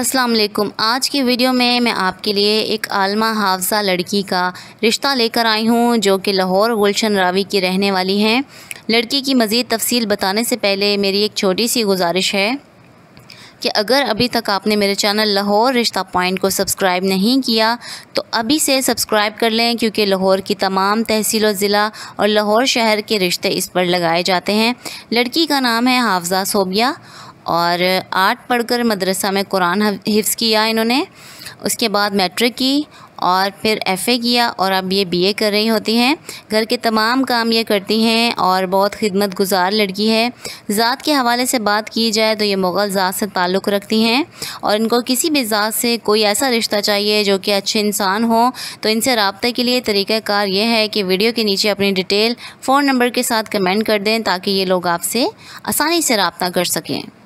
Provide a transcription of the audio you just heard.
अस्सलाम वालेकुम आज की वीडियो में मैं आपके लिए एक आलमा हाफज़ा लड़की का रिश्ता लेकर आई हूँ जो कि लाहौर गुलशन रावी की रहने वाली हैं लड़की की मज़ीद तफसील बताने से पहले मेरी एक छोटी सी गुजारिश है कि अगर अभी तक आपने मेरे चैनल लाहौर रिश्ता पॉइंट को सब्सक्राइब नहीं किया तो अभी से सब्सक्राइब कर लें क्योंकि लाहौर की तमाम तहसील और ज़िला और लाहौर शहर के रिश्ते इस पर लगाए जाते हैं लड़की का नाम है हाफजा सोबिया और आठ पढ़कर मदरसा में कुरान हिफ्स किया इन्होंने उसके बाद मैट्रिक की और फिर एफ़ए किया और अब ये बीए कर रही होती हैं घर के तमाम काम ये करती हैं और बहुत खिदमत गुजार लड़की है ज़ात के हवाले से बात की जाए तो ये मुग़ल ज़ात से ताल्लुक़ रखती हैं और इनको किसी भी ज़ात से कोई ऐसा रिश्ता चाहिए जो कि अच्छे इंसान हो तो इनसे रबते के लिए तरीक़ाकार ये है कि वीडियो के नीचे अपनी डिटेल फ़ोन नंबर के साथ कमेंट कर दें ताकि ये लोग आपसे आसानी से रबता कर सकें